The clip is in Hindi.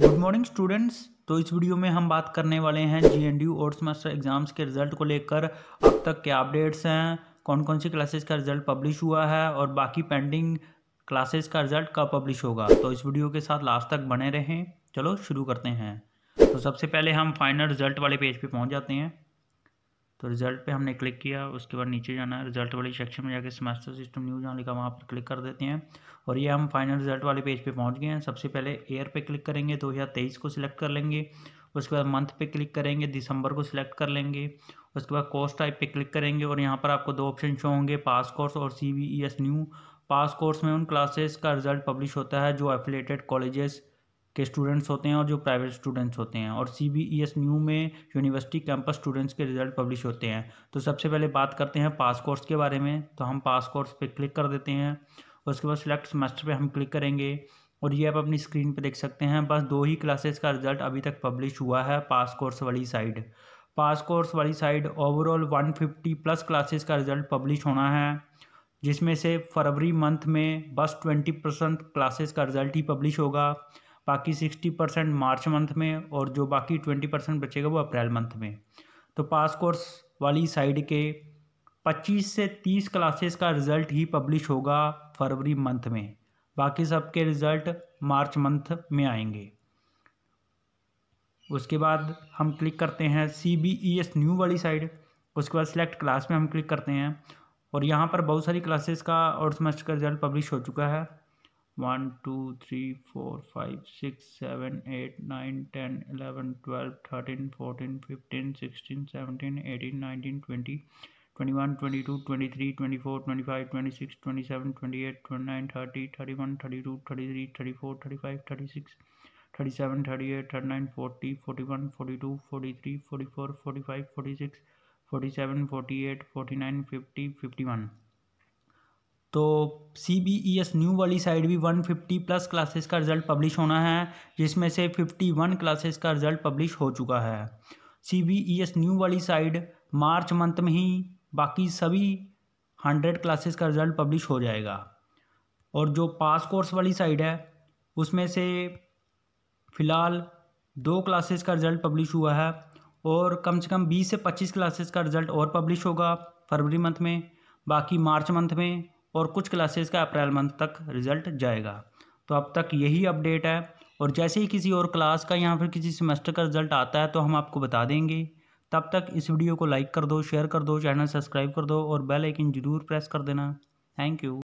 गुड मॉर्निंग स्टूडेंट्स तो इस वीडियो में हम बात करने वाले हैं जी एन डी एग्ज़ाम्स के रिज़ल्ट को लेकर अब तक क्या अपडेट्स हैं कौन कौन सी क्लासेस का रिज़ल्ट पब्लिश हुआ है और बाकी पेंडिंग क्लासेस का रिज़ल्ट कब पब्लिश होगा तो इस वीडियो के साथ लास्ट तक बने रहें चलो शुरू करते हैं तो सबसे पहले हम फाइनल रिज़ल्ट वाले पेज पे पहुँच जाते हैं तो रिजल्ट पे हमने क्लिक किया उसके बाद नीचे जाना है रिजल्ट वाली सेक्शन में जाके सेमेस्टर सिस्टम न्यू जहाँ लिखा वहाँ पर क्लिक कर देते हैं और ये हम फाइनल रिजल्ट वाले पेज पे पहुँच गए हैं सबसे पहले ईयर पे क्लिक करेंगे दो तो हज़ार तेईस को सिलेक्ट कर लेंगे उसके बाद मंथ पे क्लिक करेंगे दिसंबर को सिलेक्ट कर लेंगे उसके बाद कोर्स टाइप पर क्लिक करेंगे और यहाँ पर आपको दो ऑप्शन शो होंगे पास कोर्स और सी न्यू पास कोर्स में उन क्लासेस का रिजल्ट पब्लिश होता है जो एफिलेटेड कॉलेजेस के स्टूडेंट्स होते हैं और जो प्राइवेट स्टूडेंट्स होते हैं और C B E S new में यूनिवर्सिटी कैंपस स्टूडेंट्स के रिजल्ट पब्लिश होते हैं तो सबसे पहले बात करते हैं पास कोर्स के बारे में तो हम पास कोर्स पे क्लिक कर देते हैं उसके बाद सिलेक्ट सेमेस्टर पे हम क्लिक करेंगे और ये आप अपनी स्क्रीन पे देख सकते हैं बस दो ही क्लासेस का रिजल्ट अभी तक पब्लिश हुआ है पास कोर्स वाली साइड पास कोर्स वाली side overall fifty plus classes का रिजल्ट पब्लिश होना है जिसमें से फरवरी मंथ में बस ट्वेंटी परसेंट क्लासेस का रिजल्ट ही पब्लिश होगा बाकी सिक्सटी परसेंट मार्च मंथ में और जो बाकी ट्वेंटी परसेंट बचेगा वो अप्रैल मंथ में तो पास कोर्स वाली साइड के पच्चीस से तीस क्लासेस का रिज़ल्ट ही पब्लिश होगा फरवरी मंथ में बाकी सबके रिज़ल्ट मार्च मंथ में आएंगे उसके बाद हम क्लिक करते हैं C B E S new वाली साइड उसके बाद सिलेक्ट क्लास में हम क्लिक करते हैं और यहाँ पर बहुत सारी क्लासेस का और सेमेस्टर का रिजल्ट पब्लिश हो चुका है 1 2 3 4 5 6 7 8 9 10 11 12 13 14 15 16 17 18 19 20 21 22 23 24 25 26 27 28 29 30 31 32 33 34 35 36 37 38 39 40 41 42 43 44 45 46 47 48 49 50 51 तो C B E S new वाली साइड भी 150 प्लस क्लासेस का रिजल्ट पब्लिश होना है जिसमें से 51 क्लासेस का रिजल्ट पब्लिश हो चुका है C B E S new वाली साइड मार्च मंथ में ही बाकी सभी हंड्रेड क्लासेस का रिजल्ट पब्लिश हो जाएगा और जो पास कोर्स वाली साइड है उसमें से फ़िलहाल दो क्लासेस का रिज़ल्ट पब्लिश हुआ है और कम से कम बीस से पच्चीस क्लासेस का रिज़ल्ट और पब्लिश होगा फरवरी मंथ में बाकी मार्च मंथ में और कुछ क्लासेस का अप्रैल मंथ तक रिजल्ट जाएगा तो अब तक यही अपडेट है और जैसे ही किसी और क्लास का या फिर किसी सेमेस्टर का रिजल्ट आता है तो हम आपको बता देंगे तब तक इस वीडियो को लाइक कर दो शेयर कर दो चैनल सब्सक्राइब कर दो और बेल आइकन जरूर प्रेस कर देना थैंक यू